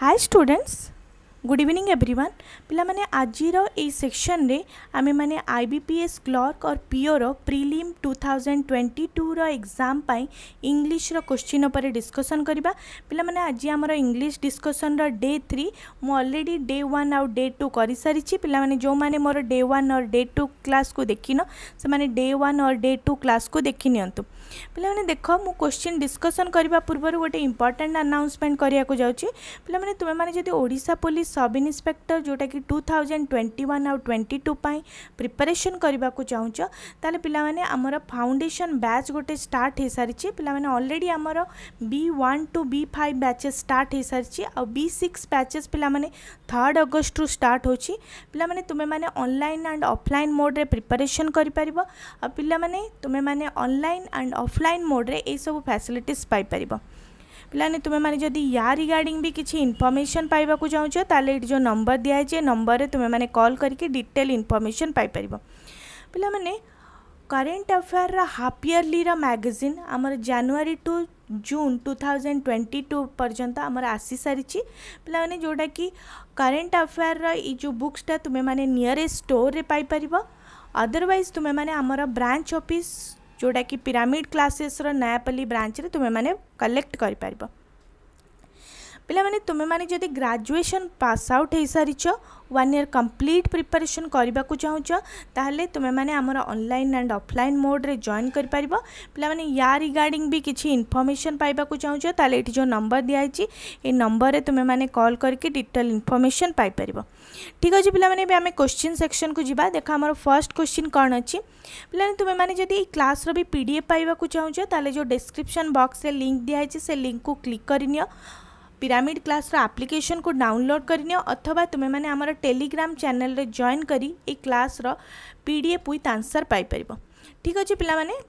High students good evening everyone ପିଲାମାନେ ଆଜିର ଏଇ ସେକ୍ସନ୍ରେ ଆମେମାନେ I B P S clerk or ପିଓର ପ୍ରିଲିମ୍ ଟୁ ଥାଉଜେଣ୍ଡ ଟ୍ୱେଣ୍ଟି ଟୁର ଏକ୍ଜାମ୍ ପାଇଁ ଇଂଲିଶର କୋଶ୍ଚିନ୍ ଉପରେ ଡିସ୍କସନ୍ କରିବା ପିଲାମାନେ ଆଜି ଆମର ଇଂଲିଶ ଡିସ୍କସନ୍ର ଡେ ଥ୍ରୀ ମୁଁ ଅଲରେଡ଼ି ଡେ ୱାନ୍ ଆଉ ଡେ ଟୁ କରିସାରିଛି ପିଲାମାନେ ଯେଉଁମାନେ ମୋର day one or day two କ୍ଲାସ୍କୁ ଦେଖିନ ସେମାନେ day one or day two କ୍ଲାସ୍କୁ ଦେଖିନିଅନ୍ତୁ ପିଲାମାନେ ଦେଖ ମୁଁ କୋଶ୍ଚିନ୍ ଡିସ୍କସନ୍ କରିବା ପୂର୍ବରୁ ଗୋଟେ ଇମ୍ପର୍ଟାଣ୍ଟ ଆନାଉନ୍ସମେଣ୍ଟ କରିବାକୁ ଯାଉଛି ପିଲାମାନେ ତୁମେମାନେ ଯଦି ଓଡ଼ିଶା ପୋଲିସ ସବ୍ ଇନ୍ସପେକ୍ଟର ଯେଉଁଟାକି ଟୁ ଥାଉଜେଣ୍ଡ ଟ୍ୱେଣ୍ଟି ୱାନ୍ ଆଉ ଟ୍ୱେଣ୍ଟି ଟୁ ପାଇଁ ପ୍ରିପାରେସନ୍ କରିବାକୁ ଚାହୁଁଛ ତାହେଲେ ପିଲାମାନେ ଆମର ଫାଉଣ୍ଡେସନ୍ ବ୍ୟାଚ୍ ଗୋଟେ ଷ୍ଟାର୍ଟ ହୋଇସାରିଛି ପିଲାମାନେ ଅଲରେଡ଼ି ଆମର B one to B five batches start ହୋଇସାରିଛି ଆଉ ବି ସିକ୍ସ ବ୍ୟାଚେସ୍ ପିଲାମାନେ ଥାର୍ଡ଼ ଅଗଷ୍ଟରୁ ଷ୍ଟାର୍ଟ ହେଉଛି ପିଲାମାନେ ତୁମେମାନେ ଅନଲାଇନ୍ ଆଣ୍ଡ ଅଫଲାଇନ୍ ମୋଡ଼ରେ ପ୍ରିପାରେସନ୍ କରିପାରିବ ଆଉ ପିଲାମାନେ ତୁମେମାନେ ଅନଲାଇନ୍ ଆଣ୍ଡ अफलाइन मोड्रे सब फैसिलिट पापर पे तुम्हें माने जदि या रिगार्डिंग भी किसी इनफर्मेसन पाइबा चाहो तो जो नंबर दि है नंबर में तुम्हें कल करके डिटेल इनफर्मेसन पाइपर पे current affair half yearly magazine आमर January to June two thousand twenty two पर्यटन आमर आसी सारी पे जोटा कि करेन्ट अफेयर रो बुक्सटा तुम्हें नियरेस्ट स्टोर में पाइपर अदरवैज तुम्हें ब्रांच अफिस् ଯେଉଁଟାକି ପିରାମିଡ଼ କ୍ଲାସେସ୍ର ନୟାପଲ୍ଲୀ ବ୍ରାଞ୍ଚରେ ତୁମେମାନେ କଲେକ୍ଟ କରିପାରିବ पे तुम्हें जदि ग्राजुएसन पास आउट हो सारी वन इयर कम्प्लीट प्रिपेरेसन करने चाहूँ चाहे तुम्हें आमर अनल आंड अफल मोड्रे जॉन करपर पे या रिगार्डिंग भी किसी इनफर्मेसन पाइबा चाहो तो ये जो नंबर दिखाई ये नंबर में तुम्हें कल करके डिटेल इनफर्मेसन पाइपर ठीक अच्छे पे आम क्वेश्चन सेक्शन को जी देख आम फर्स्ट क्वेश्चन कौन अच्छी पे तुम्हें जब क्लास रि डी एफ पाइबा चाहो तो जो डिस्क्रिपन बक्स लिंक दिखाई से लिंक को क्लिक करनी ପିରାମିଡ଼ କ୍ଲାସ୍ର ଆପ୍ଲିକେସନ୍କୁ ଡାଉନଲୋଡ଼୍ କରିନିଅ ଅଥବା ତୁମେମାନେ ଆମର ଟେଲିଗ୍ରାମ ଚ୍ୟାନେଲରେ ଜଏନ୍ କରି ଏଇ କ୍ଲାସ୍ର P D F with answer ପାଇପାରିବ ठीक अच्छे पे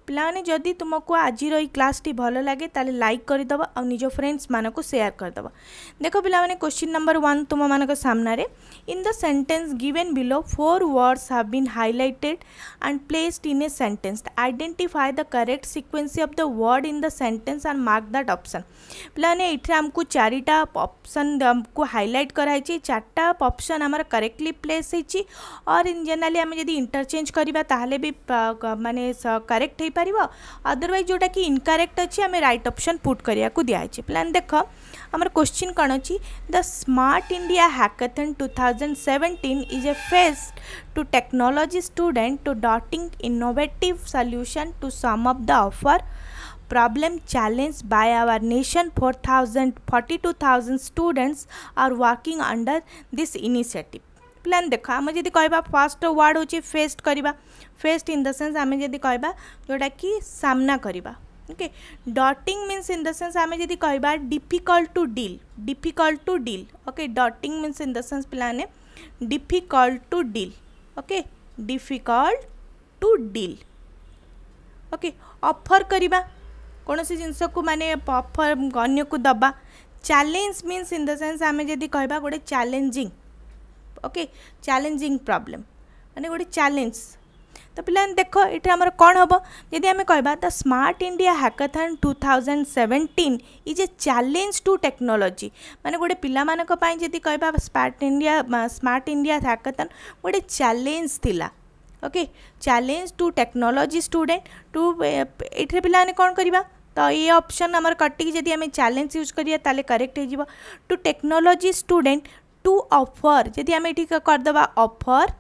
पे जदि तुमको आज क्लास टी भल लगे तेल लाइक करदे आज निज फ्रेंड्स मानक सेयार करदे देख पे क्वेश्चन नंबर वन तुम मामन in the sentence given below four words have been highlighted and placed in a sentence identify the correct sequence of the word in the sentence and mark that option पे आमको चारिटा option को highlight कराई चार्टा option आम correctly place और इन जेनाली आम जब इंटरचेज करवा भी मानने करेक्ट हो पार अदरवैज जोटा कि इनकरेक्ट अच्छी आम रईट अप्सन पुट करा दिखे प्लान देख आमर क्वेश्चन कौन अच्छी the smart India two thousand seventeen is a faced to technology student to daunting innovative solution to some of the offer problem challenge by our nation to 42,000 students are working under this initiative प्लान देख आम जी कह first word हूँ faced करवा faced in the sense आम जी कह जोटा कि सामना करवा okay daunting means in the sense आम जी कह difficult to deal difficult to deal okay daunting means in the sense प्लान difficult to deal okay difficult to deal okay offer करवा कौन सी जिनस को मानने अफर अन्य को दबा challenge means in the sense आम जब कह गोटे चैलेंजिंग ଓକେ ଚ୍ୟାଲେଞ୍ଜିଂ ପ୍ରୋବ୍ଲେମ୍ ମାନେ ଗୋଟେ ଚ୍ୟାଲେଞ୍ଜ ତ ପିଲାମାନେ ଦେଖ ଏଠି ଆମର କ'ଣ ହେବ ଯଦି ଆମେ କହିବା the smart India hackathon two thousand seventeen is a challenge to technology ମାନେ ଗୋଟେ ପିଲାମାନଙ୍କ ପାଇଁ ଯଦି କହିବା smart India smart India hackathon ଗୋଟେ ଚ୍ୟାଲେଞ୍ଜ ଥିଲା okay challenge to technology student to ଏଥିରେ ପିଲାମାନେ କ'ଣ କରିବା ତ ଏ ଅପସନ୍ ଆମର କଟିକି ଯଦି ଆମେ ଚ୍ୟାଲେଞ୍ଜ ୟୁଜ୍ କରିବା ତାହେଲେ କରେକ୍ଟ ହେଇଯିବ to technology student to offer जी आम करदे offer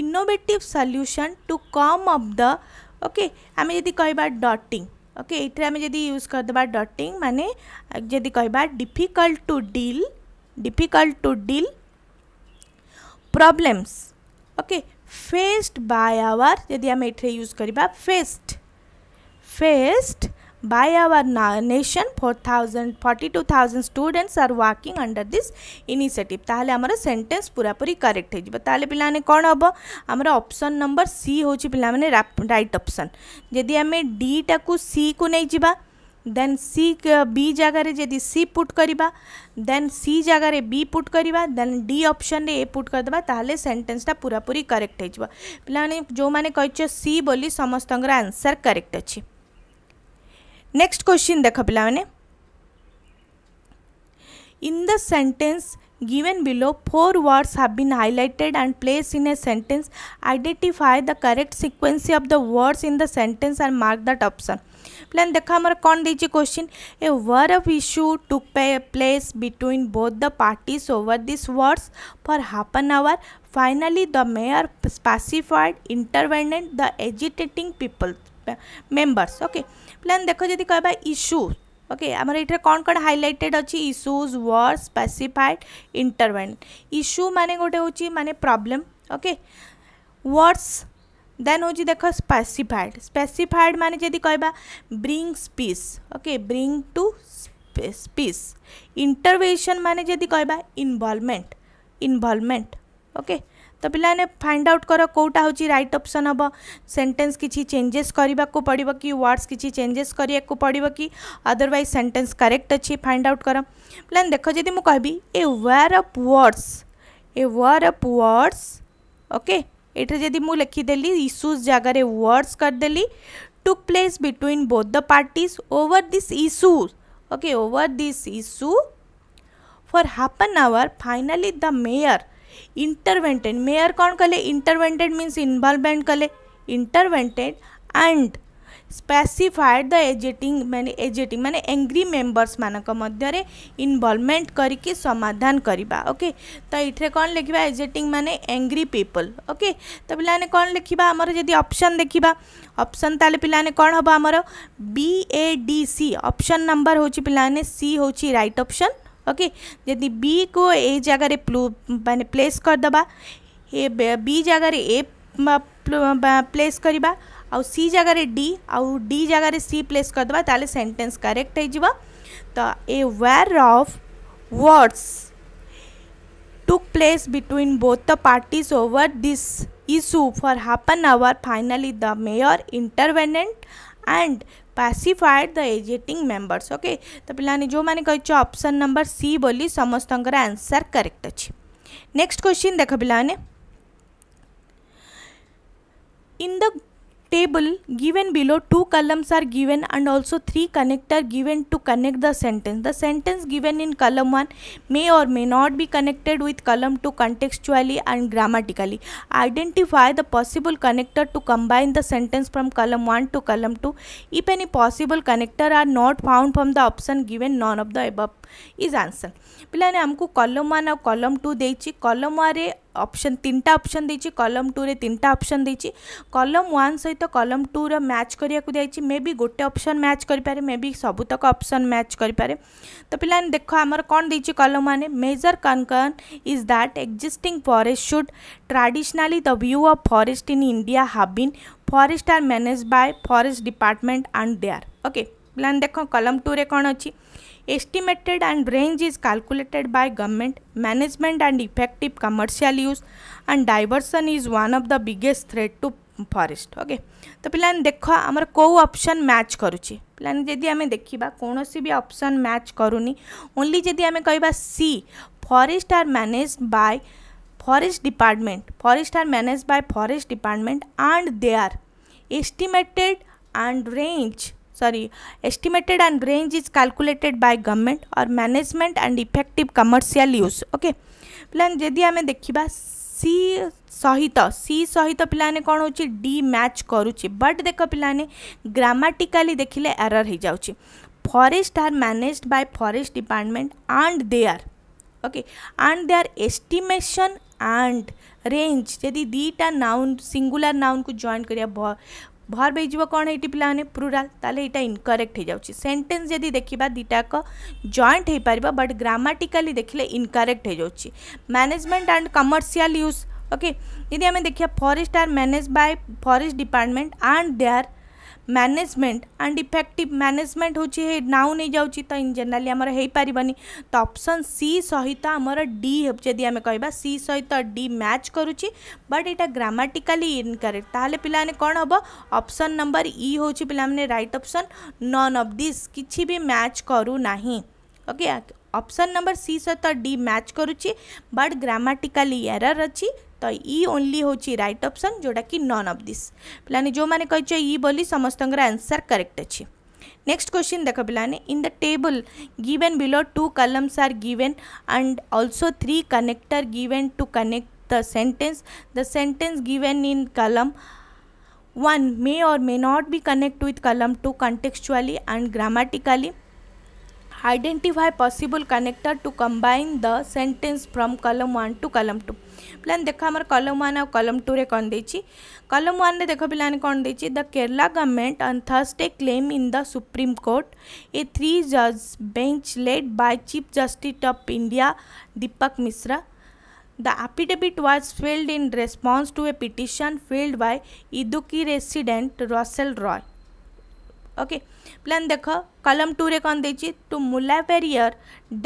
innovative solution to come of the okay आम जी कह डिंग ओके ये आम यूज करदे डटिंग माने जदि कह difficult to deal difficult to deal problems okay faced by our जब आम ये यूज करवा faced faced by our nation 4000 42000 students are working under this initiative তাহলে আমার সেন্টেন্স পুরাপুরি করেক্ট হয়ে যাব তাহলে পিলানে কোন হব আমার অপশন C সি হচ্ছে পিলামানে রাইট অপশন যদি আমি ডি টাকু সি কু নেই যা দেন সি বি জায়গায় যদি সি পুট করা দেন সি জায়গায় বি পুট করা দেন ডি অপশন पूरा पूरी करेक्ट তাহলে जो मैंने করেক্ট হয়ে পিলামানে যে সি বলি সমস্ত আনসার করেক্ট অছি नेक्स्ट क्वेश्चन देख पाने in the sentence given below four words have been highlighted and place in a sentence identify the correct sequence of the words in the sentence and mark that option प्लान देख आम कौन दे question a war of issue to पे place between both the party over this words for half an hour finally the mayor specified intervened the एजुटेटिंग people members okay प्लान देख जी कह इश्यू ओके आमर ये कौन कौन हाइलाइटेड अच्छी issues word specified intervene issue मान गोटे हूँ मानने प्रोब्लेम ओके वर्ड्स देन हूँ देख स्पेसीफाइड स्पेसीफाइड मान जदि कह bring peace okay bring to peace intervention मान जदि कह इनवल्वमेंट इनवल्वमेंट ओके okay? तो पाने फाइंड आउट कर कौटा हूँ रईट अप्सन हम सेन्टेन्स किसी चेंजेस को पड़ कि वर्ड्स किसी चेंजेस कराया पड़ कि अदरवैज सेन्टेन्स करेक्ट अच्छी फाइंड आउट कर प्लान देख जी मुझे कहबी a war of words a war of words okay ये जी मुझे लिखिदेली इश्यूज जगार वर्ड्स करदेली took place between both the parties over this issues okay over this issue for half an hour finally the mayor intervened mayor कौन कले intervened means involvement कले intervened and specified the agitating मैंने agitating मैंने angry members मानक मध्य इनभल्वमेंट करके समाधान करवा okay तो ये कौन लिखा एजेटिंग मैंने एंग्री पीपल ओके तो पे कौन लिखा आमर जब ऑप्शन देखा ऑप्शन ताले पे कौन हम आमर B A D C option number हूँ पे सी हूँ रईट ऑप्शन ओके जदि बी को ए जगह रे मैंने प्लेस करदे बी जगह रे ए प्लेस करवा आ सी जगह रे डी आउ डी जगह रे सी प्लेस करदे ताले सेंटेंस करेक्ट हो तो a war of words took place between both the parties over this issue for half an hour finally the mayor intervened and pacified the agitating members okay तो पाने जो मैंने कही अपसन नंबर सी बोली समस्त answer correct अच्छे next question देख पे in the table given below two columns are given and also three connector given to connect the sentence the sentence given in column 1 may or may not be connected with column 2 contextually and grammatically identify the possible connector to combine the sentence from column 1 to column 2 if any possible connector are not found from the option given none of the above is answer ପିଲାମାନେ ଆମକୁ କଲମ୍ one ଆଉ କଲମ୍ two ଦେଇଛି କଲମ୍ ୱାନ୍ରେ option तीन टा option दे कलम to तीन टा option देती कलम वन सहित तो कलम टू रैच करा दी मे बी गोटे ऑप्शन मैच कर पारे मे बी सबूतक ऑप्शन मैच कर पारे तो पे देख आम कौन दे कलम मान major concern is that existing forest should traditionally the view of forest in India has been forest are manage by forest department and there okay पे देख कलम टू रे कौन अच्छी estimated and range is calculated by government management and effective commercial use and diversion is one of the biggest threat to forest okay तो पिलाने देख आमर कौ ऑप्शन मैच करुच्छे पिलाने जदि आम देखा कौन भी ऑप्शन मैच करूनी ओनली जदि आम कह C forest are manage by forest department forest are manage by forest department and they are estimated and range sorry estimated and range is calculated by government और management and effective commercial use okay plan जदि आम देखा सी सहित सी सहित पिलाने कौन हो D match करुच्चे but देख पिलाने ग्रामाटिकाली देखिले एरर हो जा forest are manage by forest department and they are okay and they are estimation and range यदि दीटा नाउन सिंगुलर नाउन को जॉइन करिया भर हो कौन ये पे प्लूराल तेल यहाँ इनकरेक्ट हो जाए सेन्टेन्स जदि देखा दुटाक जॉन्ट हो पार बट ग्रामाटिकाली देखे इनकरेक्ट हो जाए management and commercial use okay यदि आम देखा forest are manage by forest department and they are management and effective management हूँ नाउ नहीं जाऊँच तो इन जेनेली आम हो तो अप्सन सी सहित आमर डी जी आम कह सी सहित डी मैच करुच्ची बट यहाँ ग्रामाटिकाली इनकरेक्ट पाने कौन हम अप्सन नंबर इ हूँ पे right option none of this कि भी मैच करूना ओके ऑप्शन नंबर सी सहित डी मैच करुच्ची बट ग्रामाटिकाली एरर अच्छी तो ଇ ଓନ୍ଲି ହେଉଛି ରାଇଟ୍ ଅପ୍ସନ୍ ଯେଉଁଟାକି ନନ୍ ଅଫ୍ ଦିସ୍ जो मैंने କହିଛ ଇ ବୋଲି समस्त आंसर करेक्ट अच्छे नेक्स्ट क्वेश्चन देख पे in the table given below two columns are given and also three connector given to connect the sentence the sentence given इन कलम one may or may not be connect with column two contextually and grammatically identify possible connector to combine the sentence from column one to column two प्लान देख आम कलम one कलम two रे कौन them one देख पे कौन दे Kerala government on Thursday claim in the supreme court a three जज bench led by chief justice of India Dipak Misra the affidavit was filed in response to a petition filed by Idukki resident Russel Roy okay प्लान देख column two रे कौन दे to Mullaperiyar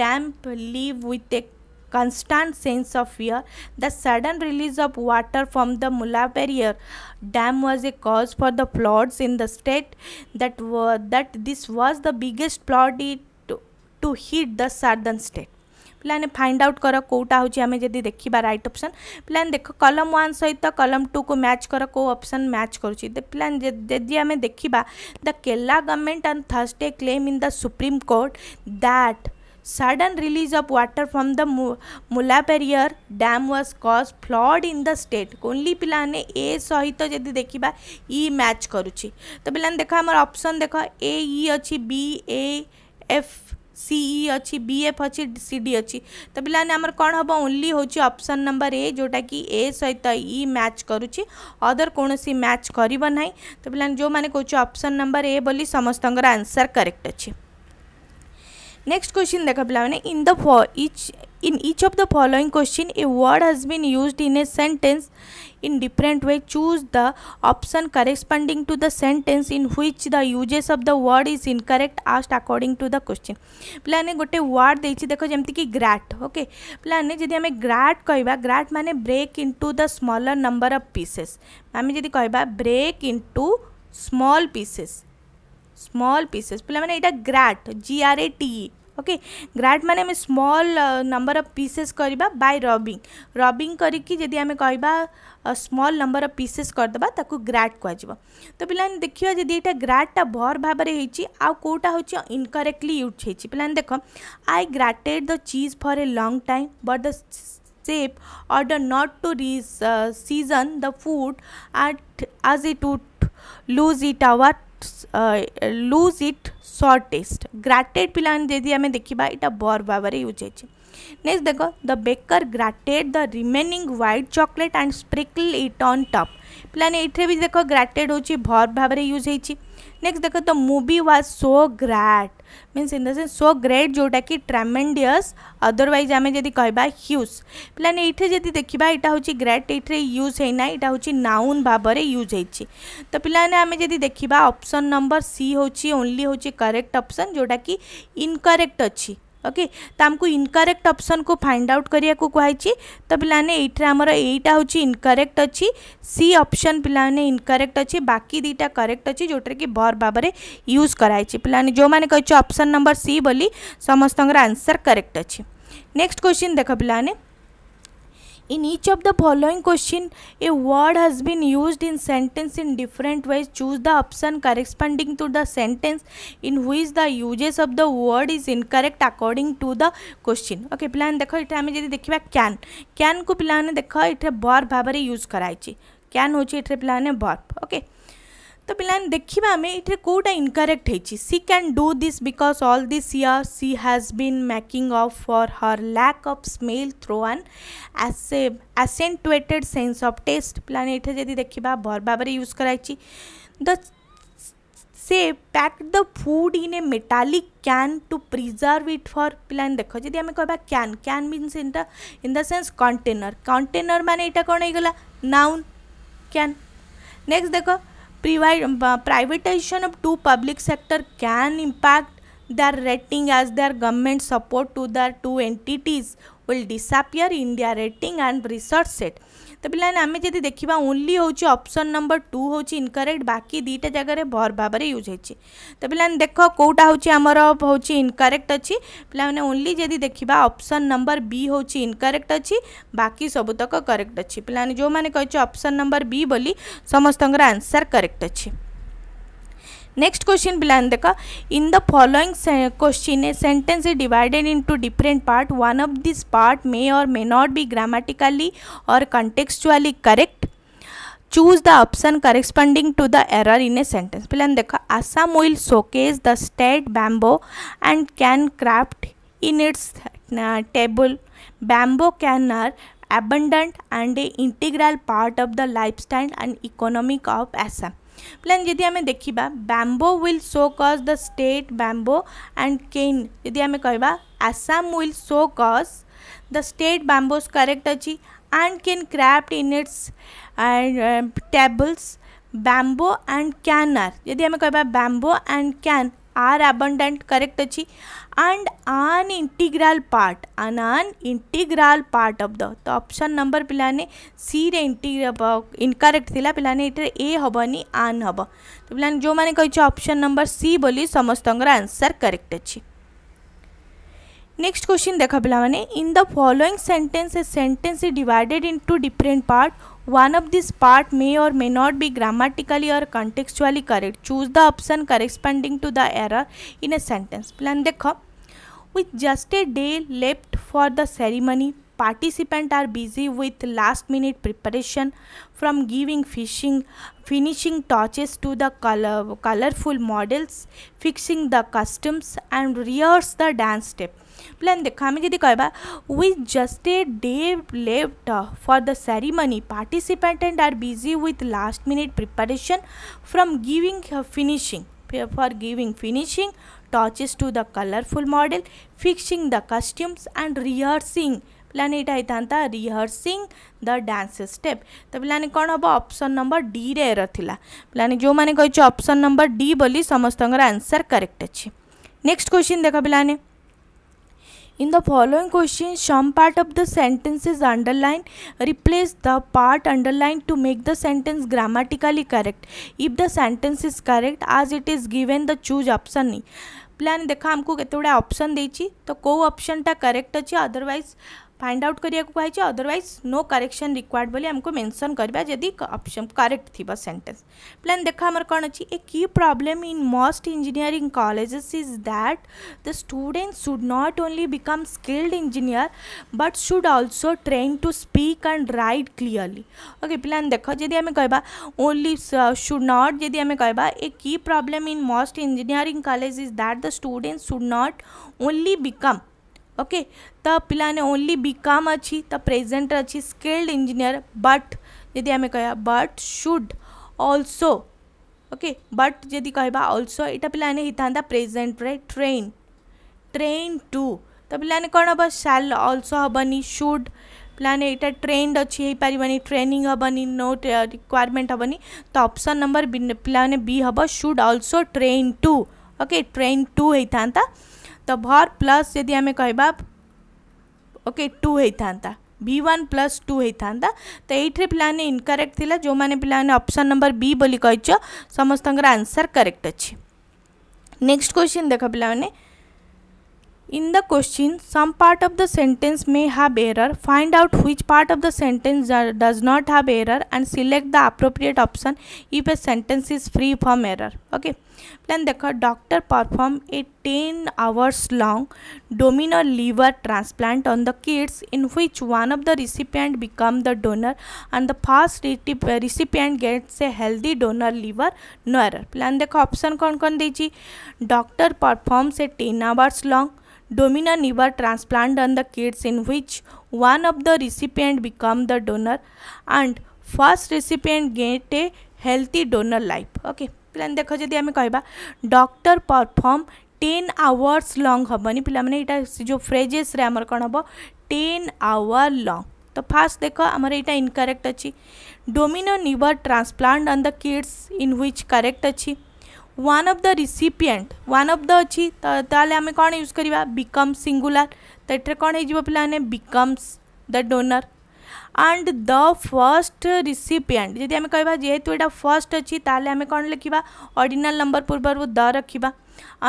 dam live with a constant sense of fear. The sudden release of water from the mula barrier dam was a cause for the floods in the state. That were, that this was the biggest flood to, to hit the southern state. ପିଲାମାନେ find out କର କେଉଁଟା ହେଉଛି जब देखा right option option देख कलम one सहित कलम टू को मैच कर କେଉଁ ଅପସନ୍ मैच କରୁଛି ପିଲାମାନେ ଯଦି ଆମେ ଦେଖିବା the Kerala government and Thursday claim in the supreme court that sudden release of water from the Mullaperiyar dam was caused flood in the state only पिलाने ए सहित जदि देखिबा ई मैच करूची तो पिलाने देखा हमर ऑप्शन देखो ए इ अछि बी ए एफ सीई अच्छी बी एफ अच्छी सी डी अच्छी तो पिलाने कौन हम ओनली हूँ ऑप्शन नंबर ए जोटा कि ए सहित ई e मैच करूची अदर कौन सी मैच करिवो नाही तो पिलाने जो मैंने कोची ऑप्शन नंबर ए बोली समस्त आंसर करेक्ट अछि नेक्स्ट क्वेश्चन देख पे in the in each of the following question a word has been used in a sentence in different way choose the option corresponding to the sentence in which the uses of the word is in incorrect आस्ट according to the question पे गोटे word देखिए देख जमी ग्राट okay पे जी आम ग्राट कह grate मैंने break in to the smaller number of pieces आम जी कह break in to small pieces small pieces पे यहाँ grate G R A T okay grate मान स्मल नंबर अफ पीसेस करवा बाय रबिंग रबिंग करी आम कह स्मल नंबर अफ पीसेस करदे ग्राट कह तो पे देखिए जी ये ग्राटा भर भाव हो हूँ इनकरेक्टली यूज हो देख आई grated the cheese for a long time but the chef order not to rise season the food at as it would lose it our lose it short taste grated पाने दे आम देखा यहाँ बर भाव में यूज हो नेक्स्ट देख the baker grated the remaining white chocolate and sprinkle it on top पे ये भी देख ग्राटेड हूँ भर भाव में यूज होती नेक्स्ट देखो the movie was so great means in the sense so great ଯେଉଁଟାକି ଟ୍ରାମେଣ୍ଡିୟସ୍ ଅଦରୱାଇଜ୍ ଆମେ ଯଦି କହିବା ହ୍ୟୁଜ୍ ପିଲାମାନେ ଏଇଠି ଯଦି ଦେଖିବା ଏଇଟା ହେଉଛି ଗ୍ରେଟ୍ ଏଇଥିରେ ୟୁଜ୍ ହେଇନା ଏଇଟା ହେଉଛି ନାଉନ୍ ଭାବରେ ୟୁଜ୍ ହେଇଛି ତ ପିଲାମାନେ ଆମେ ଯଦି ଦେଖିବା ଅପସନ୍ ନମ୍ବର ସି ହେଉଛି ଓନ୍ଲି ହେଉଛି କରେକ୍ଟ ଅପସନ୍ ଯେଉଁଟାକି ଇନକରେକ୍ଟ ଅଛି ओके तो आमको इनकरेक्ट अप्सन को फाइंड आउट करिया को तो पाने एठरा हमर इनकरेक्ट अच्छी सी अप्सन पे इनकरेक्ट अच्छी बाकी दुटा करेक्ट अच्छी जोटे कि भर भाव यूज कराई पिलाने जो मैंने कहछि अप्सन नंबर सी बोली समस्त आंसर करेक्ट अच्छी नेक्स्ट क्वेश्चन देख पाने in each of the following question a word has been used in sentence in different ways choose the option corresponding to the sentence in which the uses of the word is incorrect according to the question okay ପିଲାମାନେ ଦେଖ ଏଠି ଆମେ ଯଦି ଦେଖିବା can କ୍ୟାନ୍କୁ ପିଲାମାନେ ଦେଖ ଏଠି ବର୍ବ ଭାବରେ ୟୁଜ୍ କରାହେଇଛି କ୍ୟାନ୍ ହେଉଛି ଏଠାରେ ପିଲାମାନେ ବର୍ବ ଓକେ okay. ତ ପିଲାମାନେ ଦେଖିବା ଆମେ ଏଥିରେ କେଉଁଟା ଇନକରେକ୍ଟ ହେଇଛି she can do this because all this year she has been making of for her lack of smell through an accentuated sense of test ପିଲାମାନେ ଏଠାରେ ଯଦି ଦେଖିବା ଭଲ ଭାବରେ ୟୁଜ୍ କରାଯାଇଛି ଦ ସେ pack the food in a metallic can to preserve it for ପିଲାମାନେ ଦେଖ ଯଦି ଆମେ କହିବା can can means in the in the sense container container ମାନେ ଏଇଟା କ'ଣ ହେଇଗଲା ନାଉନ୍ କ୍ୟାନ୍ ନେକ୍ସଟ ଦେଖ Um, uh, privatization of two public sector can impact their rating as their government support to their two entities will disappear in their rating and research set तो पे आम जब देखा ओनली हूँ option number two हूँ incorrect बाकी दुटा जगार भर भाव में यूज होती तो पिलाने देख कौटा हूँ आमर हूँ इनकरेक्ट अच्छी पाने ओनली जी देखा अप्सन नंबर बी हूँ इनकरेक्ट अच्छी बाकी सबूतक करेक्ट अच्छी पाला जो मैंने कही अप्सन नंबर बी बोली समस्त आंसर करेक्ट अच्छी नेक्स्ट क्वेश्चन बिलान देखा in the following question a sentence is divided in two different part one of this part may or may not be grammatically or contextually correct choose the option corresponding to the error in a sentence बिलान देखा Assam will showcase the state bamboo and cane craft in its table bamboo cane are कैनर abundant and integral part of the life lifestyle and economic of assam प्लेन जदि आम देखा bamboo will showcase the state bamboo and cane जी आम कह Assam will showcase the state bamboos correct अच्छी and can craft in its tables uh, tables can are can are यदि हमें कहबा bamboo and can are abundant correct अच्छी and an integral part an an integral part of the तो option number पिलाने C रे incorrect थिला पिलाने एटर ए हबनी आन हब तो पिलाने जो माने कहि ऑप्शन नंबर सी बोली समस्त आंसर करेक्ट अच्छी नेक्स्ट क्वेश्चन देख पे in the following sentence a sentence is divided in two different part One of these part may or may not be grammatically or contextually correct. Choose the option corresponding to the error in a sentence. Plan देखो With just a day left for the ceremony, participants are busy with last minute preparation from giving fishing, finishing touches to the color, colorful models, fixing the costumes and rehearse the dance step. प्लान देख आम जी कह just a day left for the ceremony participate and are busy with last minute preparation from giving finishing for giving finishing touches to the colourful model fixing the costumes and rehearsing प्लान यहाँ आईता rehearsing the dance step तो पाने कौन हम option number D रे रहा पाने जो मैंने कही ऑप्शन नंबर डी बोली समस्त आंसर करेक्ट अच्छे नेक्स्ट क्वेश्चन देख पाने In the following question, some part of the sentence is underlined. Replace the part underlined to make the sentence grammatically correct. If the sentence is correct as it is given, the choose option. प्लान देखा आमको केतगुड़ा option देती तो कौ option टा correct अच्छे otherwise find out करा otherwise no correction required बोली आमको मेनसन करवा जदि अपसन करेक्ट थी सेन्टेन्स प्लान देख आमर कौन अच्छी a key problem in most engineering colleges is that the student should not only become skilled engineer but should also train to speak and write clearly okay प्लान देख जदि आम कह ओनली सुड नट जदि आम कह a key problem in most engineering college is that the student should not only become okay तो पाने ओनली बिकम अच्छी तो प्रेजेन्ट अच्छी स्किल्ड इंजीनियर बट यदि आम कह but should also okay but जदि कह अल्सो यहाँ पे था प्रेजेन्ट रे ट्रेन ट्रेन टू तो पाने कौन हम साल अल्सो हेनी सुड पाने यहाँ ट्रेंड अच्छी हो ट्रेनिंग हेनी नो रिक्वयरमेंट हेनी तो अप्सन नंबर पे बी हम should also train to okay train to होता तो भर प्लस यदि आम कह ओके टू होता बी वन प्लस टू होता तो ये पे इनकरेक्ट थी जो मैंने पे अपसन नंबर बी बोली कह समस्त आंसर करेक्ट अच्छे नेक्स्ट क्वेश्चन देख पे in the question some part of the sentence may have error find out which part of the sentence does not have error and select the appropriate option if a sentence is free from error okay plan the doctor performed a 10 hours long donor liver transplant on the kids in which one of the recipient become the donor and the first recipient gets a healthy donor liver no error plan the option kon kon deji doctor performs a 10 hours long donor liver transplant on the kids in which one of the recipient become the donor and first recipient get a healthy donor life okay ପିଲାମାନେ देख ଯଦି आम कह डर perform ten hours lung हेनी पे जो phrases कौन हम टेन आवर लंग तो फास्ट देख आम यहाँ इनकरेक्ट अच्छी domino liver transplant on the kids in which correct अच्छी one of the recipient one of the अच्छी तो आम कौन यूज करवा बिकम सिंगुलर तो ये कौन हो पाने becomes the donor and the first recipient जी आम कह जेहेतु यहाँ फर्स्ट अच्छी तालोले आम कौन लिखा अर्डनाल नंबर पूर्व द रखा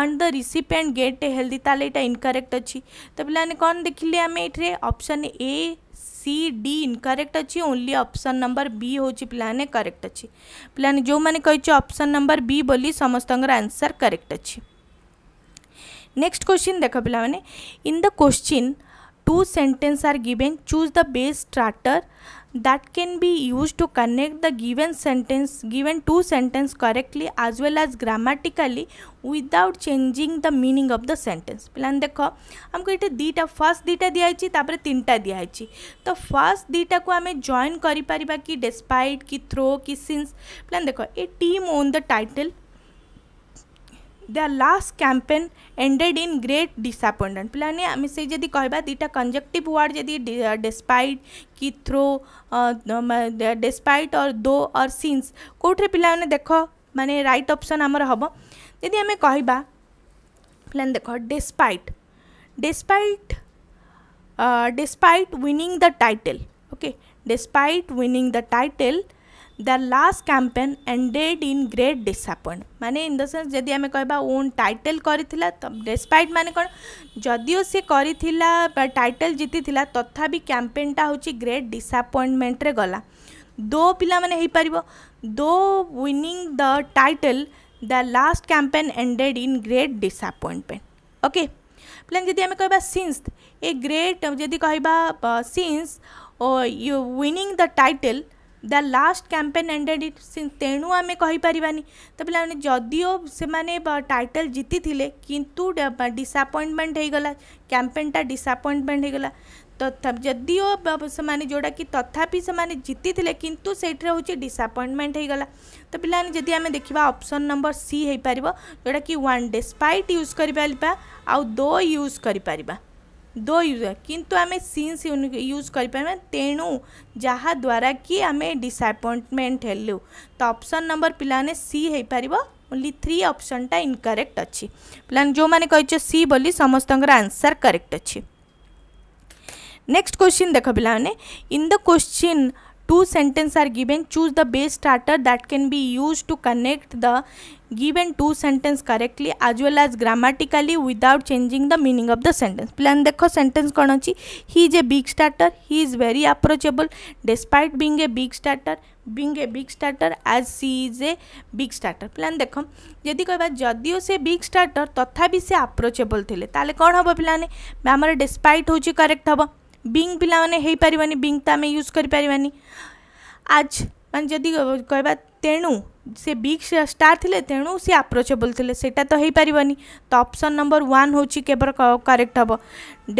and the recipient get healthy ताल यहाँ इनकरेक्ट अच्छी तो पे कौन देखिले आम ये option A C D incorrect अच्छी ओनली ऑप्शन नंबर बी हूँ पे करेक्ट अच्छे पे जो मैंने कही ऑप्शन नंबर बी बोली समस्त आंसर करेक्ट अच्छी नेक्स्ट क्वेश्चन देख पे in the question two sentences are given choose the base starter that can be used to connect the given sentence given two sentence correctly as well as grammatically without changing the meaning of the sentence प्लान देख आमको ये दुईटा first दुईटा दिखाई तापर तीन टा दिखाई तो फर्स्ट दुईटा को आम जॉइन करें कि डेस्पाइट कि थ्रो कि सिंस प्लान देख a team won the title their last campaign ended in great disappointment ପିଲାମାନେ ଆମେ ସେଇ ଯଦି କହିବା ଦୁଇଟା କଞ୍ଜେକ୍ଟିଭ୍ ୱାର୍ଡ଼ ଯଦି ଡେସ୍ପାଇଟ୍ କି ଥ୍ରୋ ଡେସ୍ପାଇଟ୍ ଅର୍ ଦୋ ଅର୍ ସିନ୍ସ କେଉଁଥିରେ ପିଲାମାନେ ଦେଖ ମାନେ ରାଇଟ୍ ଅପସନ୍ ଆମର ହେବ ଯଦି ଆମେ କହିବା ପିଲାମାନେ ଦେଖ despite despite despite winning the title okay despite winning the title the last campaign ended in great disappointment माने इन द सेंस जदि आमे कहबा ओन टाइटल करितिला त डिस्पाइट माने कोन जदियो से करितिला टाइटल जितितिला तथापि कैंपेनटा होची ग्रेट डिसअपॉइंटमेंट रे गला दो पिला माने हेई परबो though winning the title the last campaign ended in great disappointment okay प्लेन जदि आमे कहबा सिंस ए ग्रेट जदि कह since oh you winning the title the last campaign ended it तेणु आम कही कहीपरबानी तो पे जदिओ से माने टाइटल जीति कि डिसअपइंटमेंट हो कैंपेनटा डिसअपइंटमेंट हो तथा तो जदिओ से जोड़ा कि तथापि से जीति किंतु से डिसअपइंटमेंट हो तो पाने जी आम देखा अप्सन नंबर सी हो पार जोटा कि वन डेस्पाइट यूज कर दो यूज कर दो यूज किंतु आम सिन्स यूज कर तेणु जहाद्वारा कि आम डिसपमेंट हेलु तो अपसन नंबर पे सी हो पार ओनली थ्री टा इनकरेक्ट अच्छी पे जो मैंने कही सी बोली समस्त आंसर करेक्ट अच्छी नेक्स्ट क्वेश्चन देख पे in the question two sentence are given choose the best starter that can be use to connect the given two sentence correctly as well as grammatically without changing the meaning of the sentence प्लान देख सेंटेंस कौन अच्छी he is a big starter he is very आप्रोचेबल despite being a big starter being a big starter as she is a big starter प्लान देख जदि कह जदिओ से बिग स्टार्टर तथा से आप्रोचेबल थे कौन हम पे आम डेस्पाइट हूँ करेक्ट हाँ बिंग पे पारे बिंग तो आम यूज करें जदि कह तेणु से बिग स्टार थे तेणु सी आप्रोचेबल थे से तो हो नहीं तो अपसन नंबर वन हो केवल करेक्ट हम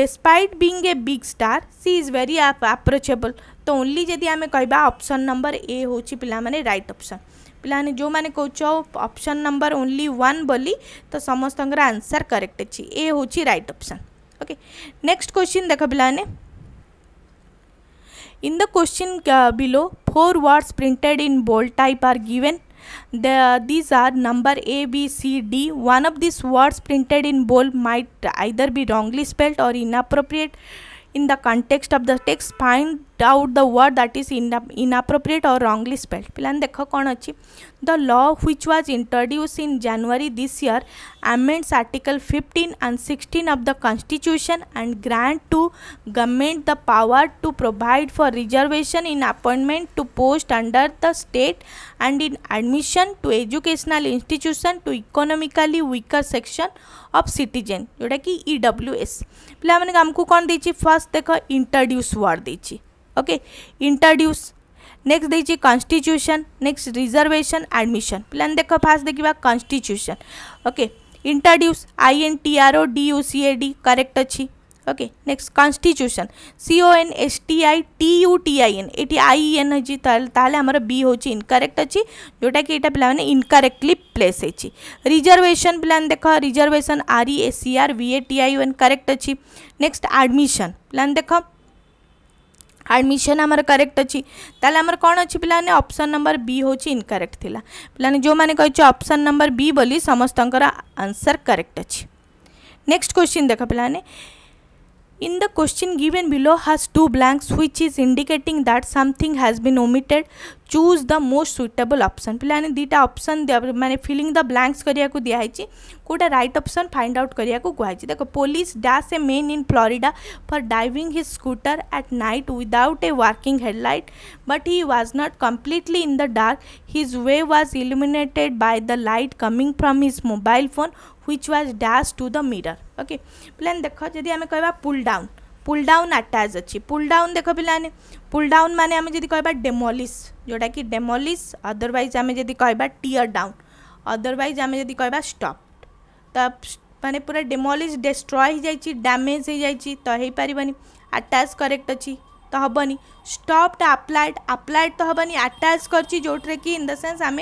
despite being a big star she is very approachable तो ओनली जदि आम कह अपसन नंबर ए हूँ पे रईट अपसन पे जो मैंने कौच अपसन नंबर ओनली वन बोली तो समस्त आंसर करेक्ट अच्छी ए हूँ right option okay next question देख पे In the question uh, below, four words printed in bold type are given. The, these are number A, B, C, D. One of these words printed in bold might either be wrongly spelled or inappropriate in the context of the text. Find out the word that is in inappropriate or wrongly spelled पे देख कौन अच्छी the law which was introduce in January this year amends article fifteen and sixteen of the constitution and grant to government the power to provide for reservation in appointment to post under the state and in admission to educational institution to economically weaker section of citizen जोटा कि E W S पे आमको कौन दे first देख introduce word देती okay introduce next देखिए constitution next reservation admission प्लान देख फास्ट देखा constitution okay introduce I N T R O D U C A D correct अच्छी okay next constitution C O N S T I T U T I N ये I N अच्छी आमर B हूँ incorrect अच्छी जोटा कि यहाँ पे इनकरेक्टली प्लेस है रिजर्वेशन प्लान देख reservation R E S C R V A T I N correct अच्छी नेक्स्ट आडमिशन प्लान देख ଆଡ଼ମିସନ୍ ଆମର କରେକ୍ଟ ଅଛି ତାହେଲେ ଆମର କ'ଣ ଅଛି ପିଲାମାନେ ଅପସନ୍ ନମ୍ବର ବି ହେଉଛି ଇନକରେକ୍ଟ ଥିଲା ପିଲାମାନେ ଯେଉଁମାନେ କହିଛୁ ଅପସନ୍ ନମ୍ବର ବି ବୋଲି ସମସ୍ତଙ୍କର ଆନ୍ସର୍ କରେକ୍ଟ ଅଛି ନେକ୍ସଟ କ୍ୱେଶ୍ଚିନ୍ ଦେଖ ପିଲାମାନେ In the question given below has two blanks which is indicating that something has been omitted. Choose the most suitable option. पिलाने दीटा option दिया मैंने filling the blanks करिया को दिया है जी Kota right option find out करिया को गुआ जी देखो police dash a man in Florida for driving his scooter at night without a working headlight but he was not completely in the dark. His way was illuminated by the light coming from his mobile phone which was dash to the mirror okay plan देख जदि आम कह pull down pull down आटाच अच्छी pull down देख पे pull down मान आम जब कह डेमोलीस जोटा कि डेमोलीस अदरवैज आम जब कह टीयर डाउन अदरवैज आम जब कह स्टप तो मैंने पूरा डेमोलीस डेस्ट्रय हो जाएगी डैमेज हो जाएगी तो हो नहीं आटाच करेक्ट अच्छी तो हेनी स्टप्ड आप्लाएड आप्लाएड तो हेनी आटाच कर जोटे इन द सेन्स आम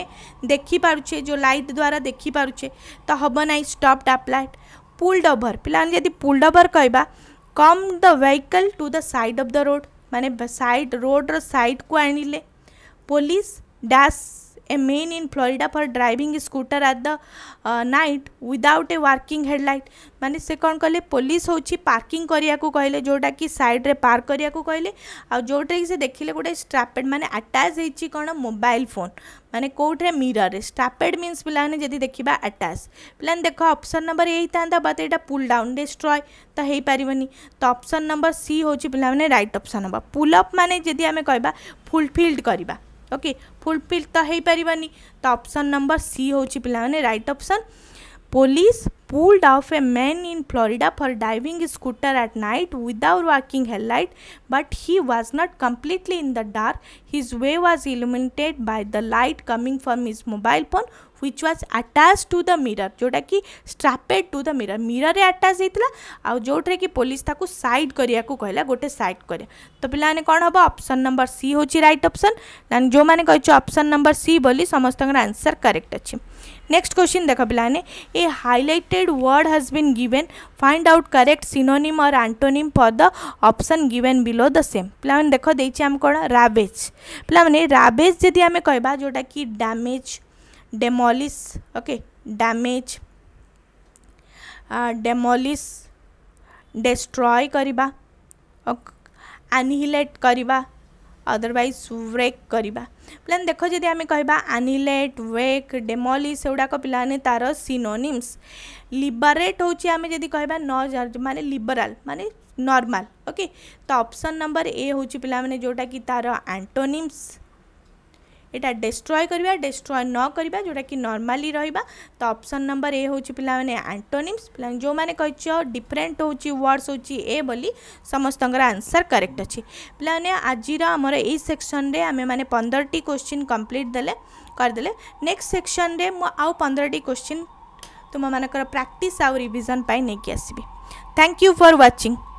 देखिपे जो लाइट द्वारा देखिपे तो हम ना स्टप्ड आप्लाएड पुल डबर पे जब पुल डबर कह come the vehicle to the side of the road माने साइड रोड रो साइड को आनिले police dash a man in Florida for driving scooter at the uh, night without a working headlight माने से कौन कहले पुलिस हूँ पार्किंग करने को कहले जोटा कि सैड्रे पार्क करने को कहले आ जोटा कि से देखिले गोटे स्ट्रापेड माने आटाच हो कौन मोबाइल फोन माने कौटे मिरर स्ट्रापेड मीनस पे जदि देखा आटाच पे देख अप्सन नंबर ए था बट ये पुल डाउन डिस्ट्रय तो हो पारनि तो अप्सन नंबर सी हूँ पे रईट अप्सन हम पुलअप माने जी आम कह फुलफिल्ड करवा ଓକେ ଫୁଲଫିଲ୍ ତ ହେଇପାରିବାନି ତ ଅପସନ୍ ନମ୍ବର ସି ହେଉଛି ପିଲାମାନେ right option police pulled off a man in Florida for driving his scooter at night without working headlight, but he was not completely in the dark. His way was illuminated by the light coming from his mobile phone, which was attach to the mirror जोटा कि strapped to the mirror मिररें attach होता आउटे कि police sad करा कहला गोटे sad कर तो पे कौन हम अप्सन नंबर सी हूँ रईट अप्सन दैन जो मैंने कही अप्सन नंबर सी बोली समस्त आंसर करेक्ट अच्छे नेक्स्ट क्वेश्चन देख पे a highlighted word has been given find out correct synonym or antonym for the option given below the same पे देख दे कौन राबेज पे राबेज जदि आम कह जोटा कि damage demolish okay damage demolish destroy करवा एनिहिलेट करवा अदरवाइज व्रेक करवा प्लान देख जदि आम कह एनिलेट व्रेक डेमोलिस गुड़ाक पे तार सिनोनिम्स लिबरेट हूँ आम जी कह मान लिबराल मान नॉर्मल ओके तो ऑप्शन नंबर ए हूँ पे जोटा कि तार आंटोनिम्स यहाँ डेस्ट्रय करवा डेस्ट्रय नक जोटा कि नर्माली रहा तो अप्सन नंबर ए हूँ पे आंटोनिम्स पे जो मैंने डिफरेन्ट हूँ वर्ड्स हूँ ए बोली समस्त आंसर करेक्ट अच्छे पे आज ये यही सेक्शन में आम मैंने पंद्रह क्वेश्चन कम्प्लीट दे करदे नेक्स्ट सेक्शन में मुझे आउ पंद्रह क्वेश्चन तुम मानक प्राक्ट आउ रिजन नहीं आसबि थैंक यू फॉर वाचिंग